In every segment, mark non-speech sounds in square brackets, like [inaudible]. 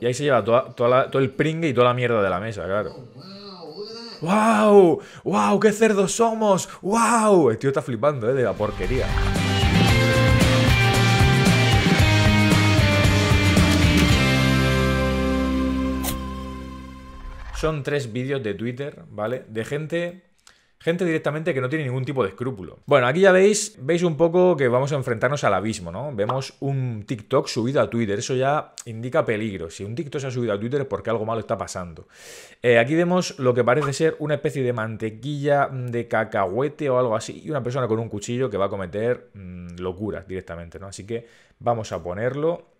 Y ahí se lleva todo el pringue y toda la mierda de la mesa, claro. Oh, ¡Wow! ¡Wow! ¡Qué cerdos somos! ¡Wow! El tío está flipando, ¿eh? De la porquería. Son tres vídeos de Twitter, ¿vale? De gente Gente directamente que no tiene ningún tipo de escrúpulo. Bueno, aquí ya veis, veis un poco que vamos a enfrentarnos al abismo, ¿no? Vemos un TikTok subido a Twitter, eso ya indica peligro. Si un TikTok se ha subido a Twitter es porque algo malo está pasando. Eh, aquí vemos lo que parece ser una especie de mantequilla de cacahuete o algo así y una persona con un cuchillo que va a cometer mm, locuras directamente, ¿no? Así que vamos a ponerlo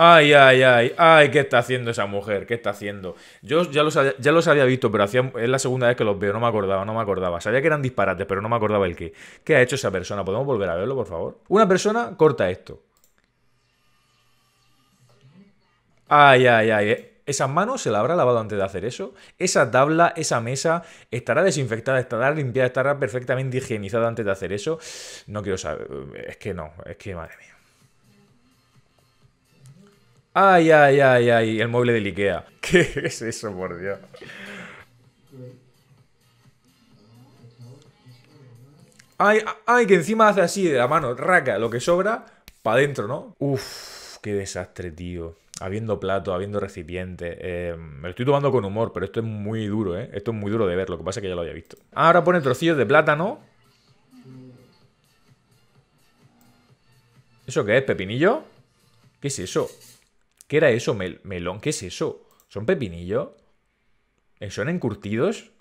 Ay, ay, ay, ay, ¿qué está haciendo esa mujer? ¿Qué está haciendo? Yo ya los, había visto, pero hacía, es la segunda vez que los veo, no me acordaba, no me acordaba. Sabía que eran disparates, pero no me acordaba el qué. ¿Qué ha hecho esa persona? ¿Podemos volver a verlo, por favor? Una persona corta esto. Ay, ay, ay. Esas manos se la habrá lavado antes de hacer eso. Esa tabla, esa mesa, estará desinfectada, estará limpiada, estará perfectamente higienizada antes de hacer eso. No quiero saber. Es que no, es que madre mía. Ay, ay, ay, ay, el mueble de Ikea. [laughs] ¿Qué es eso, por Dios? Ay, ay, que encima hace así de la mano, raca, lo que sobra, para adentro, ¿no? Uf, qué desastre, tío. Habiendo plato, habiendo recipiente. Eh, me lo estoy tomando con humor, pero esto es muy duro, ¿eh? Esto es muy duro de ver, lo que pasa es que ya lo había visto. Ahora pone trocillos de plátano. ¿Eso qué es, pepinillo? ¿Qué es eso? ¿Qué era eso? melón, ¿qué es eso? ¿Son pepinillo? ¿Eh, ¿Son encurtidos?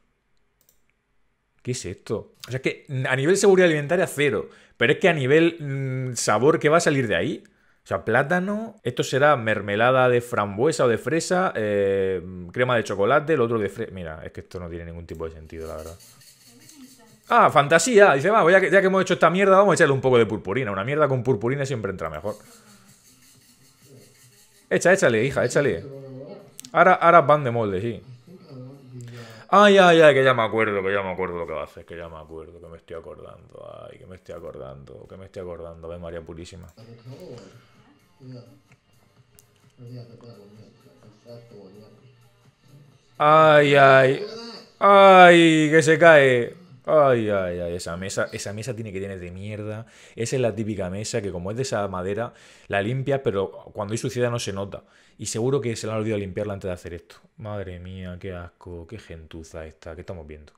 ¿Qué es esto? O sea, que a nivel seguridad alimentaria, cero. Pero es que a nivel mm, sabor, ¿qué va a salir de ahí? O sea, plátano, esto será mermelada de frambuesa o de fresa, eh, crema de chocolate, el otro de fresa. Mira, es que esto no tiene ningún tipo de sentido, la verdad. Ah, fantasía. Dice, va, ya que hemos hecho esta mierda, vamos a echarle un poco de purpurina. Una mierda con purpurina siempre entra mejor. Echa, échale, hija, échale. Ahora, ahora van de molde, sí. Ay, ay, ay, que ya me acuerdo, que ya me acuerdo lo que va a hacer, que ya me acuerdo, que me estoy acordando, ay, que me estoy acordando, que me estoy acordando, ve María Purísima. Ay, ay, ay, que se cae. Ay, ay, ay, esa mesa, esa mesa tiene que tener de mierda. Esa es la típica mesa que como es de esa madera, la limpia, pero cuando hay suciedad no se nota. Y seguro que se la han olvidado limpiarla antes de hacer esto. Madre mía, qué asco, qué gentuza esta, que estamos viendo.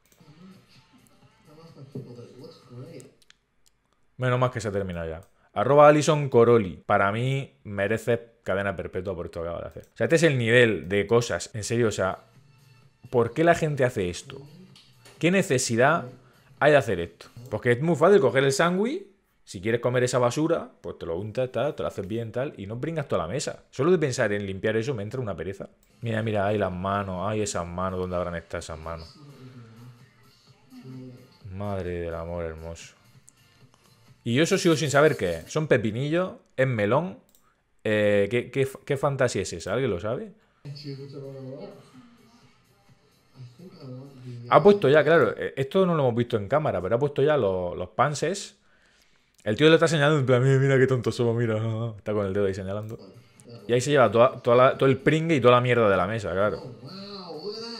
Menos más que se ha terminado ya. Arroba Alison Coroli. Para mí merece cadena perpetua por esto que acaba de hacer. O sea, este es el nivel de cosas. En serio, o sea, ¿por qué la gente hace esto? ¿Qué necesidad hay de hacer esto? Porque es muy fácil coger el sándwich, si quieres comer esa basura, pues te lo untas, tal, te lo haces bien, tal, y no bringas toda la mesa. Solo de pensar en limpiar eso me entra una pereza. Mira, mira, hay las manos, hay esas manos, ¿dónde habrán estado esas manos? Madre del amor hermoso. Y yo eso sigo sin saber qué es. Son pepinillos, es melón. Eh, ¿qué, qué fantasía es esa? ¿Alguien lo sabe? Ha puesto ya, claro, eh, esto no lo hemos visto en cámara, pero ha puesto ya los, los panses. El tío le está señalando en plan, mira, qué tonto somos, mira. [laughs] Está con el dedo ahí señalando. Y ahí se lleva todo el pringue y toda la mierda de la mesa, claro.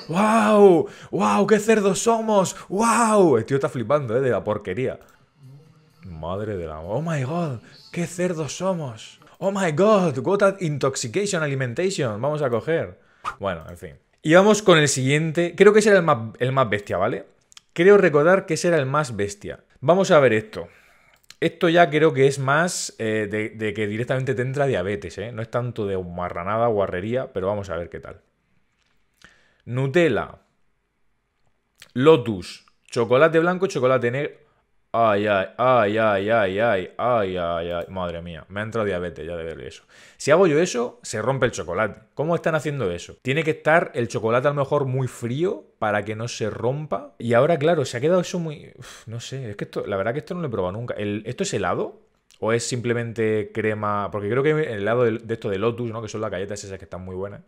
¡Wow! ¡Wow! ¡Qué cerdos somos! ¡Wow! El tío está flipando, ¿eh? De la porquería. Madre de la... ¡Oh, my God! ¡Qué cerdos somos! ¡Oh, my God! ¡What intoxication alimentation! Vamos a coger. Bueno, en fin. Y vamos con el siguiente. Creo que ese era el más, bestia, ¿vale? Creo recordar que ese era el más bestia. Vamos a ver esto. Esto ya creo que es más eh, de, de, que directamente te entra diabetes, ¿eh? No es tanto de marranada, guarrería, pero vamos a ver qué tal. Nutella, Lotus, chocolate blanco, chocolate negro. Ay, ay, ay, ay, ay, ay, ay, ay, ay. Madre mía, me ha entrado diabetes ya de ver eso. Si hago yo eso, se rompe el chocolate. ¿Cómo están haciendo eso? Tiene que estar el chocolate a lo mejor muy frío para que no se rompa. Y ahora, claro, se ha quedado eso muy. no sé, es que esto, la verdad que esto no lo he probado nunca. ¿Esto es helado? ¿O es simplemente crema? Porque creo que el helado de, esto de Lotus, ¿no? Que son las galletas esas que están muy buenas.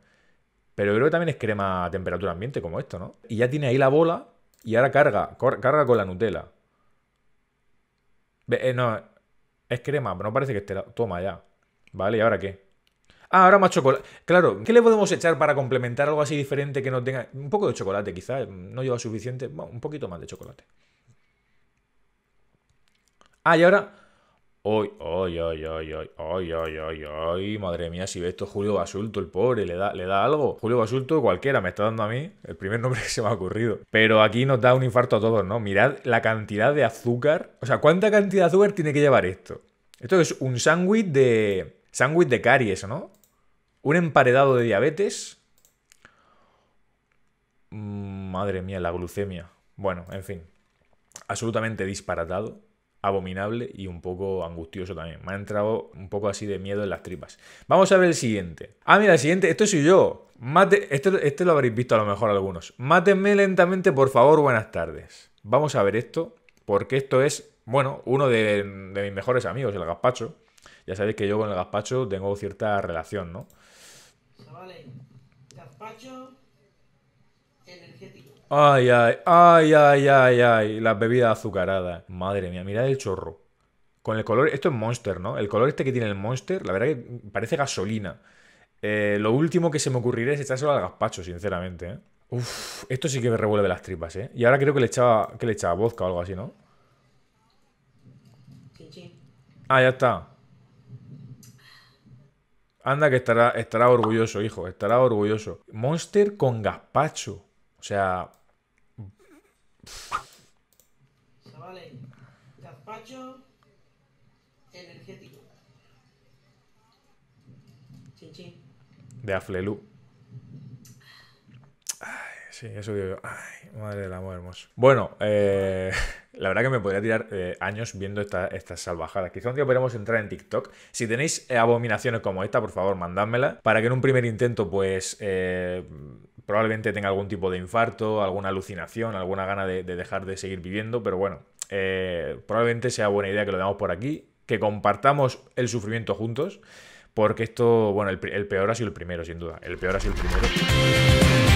Pero creo que también es crema a temperatura ambiente, como esto, ¿no? Y ya tiene ahí la bola y ahora carga, carga con la Nutella eh, no, es crema, pero no parece que esté la... Toma ya. ¿Vale? ¿Y ahora qué? Ah, ahora más chocolate. Claro, ¿qué le podemos echar para complementar algo así diferente que no tenga. Un poco de chocolate, quizás. Mm, no lleva suficiente. Bueno, un poquito más de chocolate. Ah, y ahora. Hoy, madre mía, si ve esto Julio Basulto, el pobre, le da, le da algo. Julio Basulto, cualquiera, me está dando a mí el primer [laughs] nombre que se me ha ocurrido. Pero aquí nos da un infarto a todos, ¿no? Mirad la cantidad de azúcar. O sea, ¿cuánta cantidad de azúcar tiene que llevar esto? Esto es un sándwich de. sándwich de caries, ¿no? Un emparedado de diabetes. Mm, madre mía, la glucemia. Bueno, en fin. Absolutamente disparatado abominable y un poco angustioso también. Me ha entrado un poco así de miedo en las tripas. Vamos a ver el siguiente. Ah, mira, el siguiente, esto soy yo. Mate, este, lo habréis visto a lo mejor algunos. Mátenme lentamente, por favor, buenas tardes. Vamos a ver esto, porque esto es, bueno, uno de, mis mejores amigos, el gazpacho. Ya sabéis que yo con el gazpacho tengo cierta relación, ¿no? Chavales, gazpacho energético. Ay, ay, ay, ay, ay, ay. Las bebidas azucaradas. Madre mía, mirad el chorro. Con el color. Esto es Monster, ¿no? El color este que tiene el Monster, la verdad que parece gasolina. Eh, lo último que se me ocurriría es echárselo al gazpacho, sinceramente. ¿eh? Uf, esto sí que me revuelve las tripas, ¿eh? Y ahora creo que le echaba, que le echaba vodka o algo así, ¿no? Ah, ya está. Anda que estará, estará orgulloso, hijo. Estará orgulloso. Monster con gazpacho. O sea, Chavales, gazpacho energético. Chin, De Aflelu. Sí, eso digo yo. Ay, madre del amor hermoso. Bueno, eh, [laughs] la verdad que me podría tirar eh, años viendo esta, estas salvajadas. Quizá un día podremos entrar en TikTok. Si tenéis eh, abominaciones como esta, por favor, mandádmela. Para que en un primer intento, pues probablemente tenga algún tipo de infarto, alguna alucinación, alguna gana de, dejar de seguir viviendo, pero bueno, probablemente sea buena idea que lo demos por aquí, que compartamos el sufrimiento juntos, porque esto, bueno, el, el peor ha sido el primero, sin duda, el peor ha sido el primero.